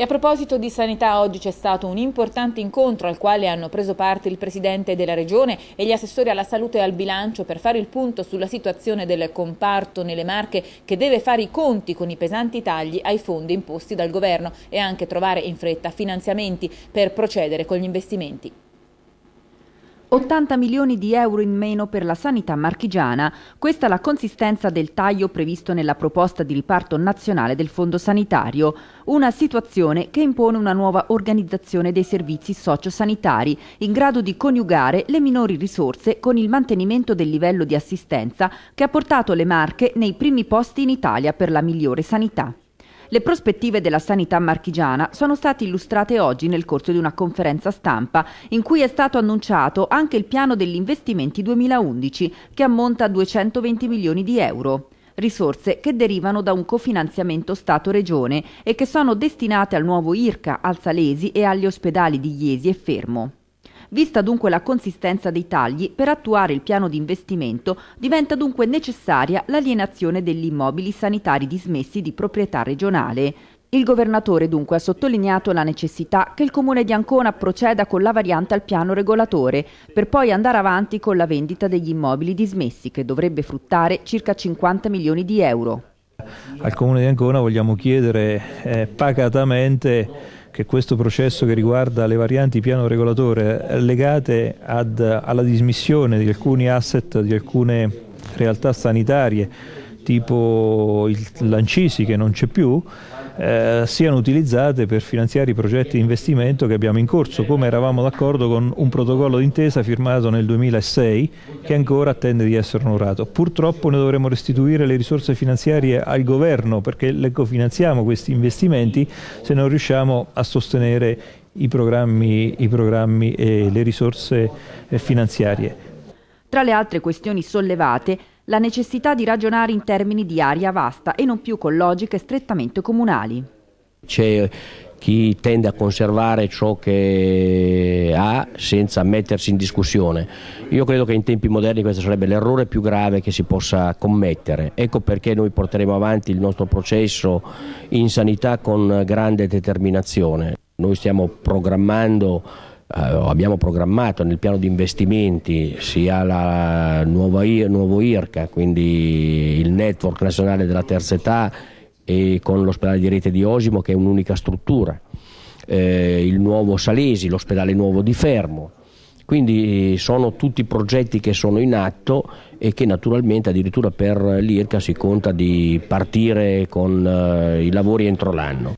E a proposito di sanità, oggi c'è stato un importante incontro al quale hanno preso parte il Presidente della Regione e gli assessori alla salute e al bilancio per fare il punto sulla situazione del comparto nelle Marche che deve fare i conti con i pesanti tagli ai fondi imposti dal Governo e anche trovare in fretta finanziamenti per procedere con gli investimenti. 80 milioni di euro in meno per la sanità marchigiana. Questa è la consistenza del taglio previsto nella proposta di riparto nazionale del Fondo Sanitario, una situazione che impone una nuova organizzazione dei servizi sociosanitari, in grado di coniugare le minori risorse con il mantenimento del livello di assistenza che ha portato le Marche nei primi posti in Italia per la migliore sanità. Le prospettive della sanità marchigiana sono state illustrate oggi nel corso di una conferenza stampa in cui è stato annunciato anche il piano degli investimenti 2011 che ammonta a 220 milioni di euro risorse che derivano da un cofinanziamento Stato-Regione e che sono destinate al nuovo IRCA, al Salesi e agli ospedali di Iesi e Fermo. Vista dunque la consistenza dei tagli, per attuare il piano di investimento diventa dunque necessaria l'alienazione degli immobili sanitari dismessi di proprietà regionale. Il governatore dunque ha sottolineato la necessità che il comune di Ancona proceda con la variante al piano regolatore per poi andare avanti con la vendita degli immobili dismessi che dovrebbe fruttare circa 50 milioni di euro al Comune di Ancona vogliamo chiedere eh, pacatamente che questo processo che riguarda le varianti piano regolatore legate ad, alla dismissione di alcuni asset, di alcune realtà sanitarie, tipo il Lancisi che non c'è più, eh, siano utilizzate per finanziare i progetti di investimento che abbiamo in corso, come eravamo d'accordo con un protocollo d'intesa firmato nel 2006 che ancora attende di essere onorato. Purtroppo ne dovremmo restituire le risorse finanziarie al governo perché le cofinanziamo questi investimenti se non riusciamo a sostenere i programmi, i programmi e le risorse eh, finanziarie. Tra le altre questioni sollevate, la necessità di ragionare in termini di aria vasta e non più con logiche strettamente comunali. C'è chi tende a conservare ciò che ha senza mettersi in discussione. Io credo che in tempi moderni questo sarebbe l'errore più grave che si possa commettere. Ecco perché noi porteremo avanti il nostro processo in sanità con grande determinazione. Noi stiamo programmando eh, abbiamo programmato nel piano di investimenti sia la nuova, nuovo IRCA, quindi il network nazionale della terza età e con l'ospedale di rete di Osimo che è un'unica struttura, eh, il nuovo Salesi, l'ospedale nuovo di Fermo, quindi eh, sono tutti progetti che sono in atto e che naturalmente addirittura per l'IRCA si conta di partire con eh, i lavori entro l'anno.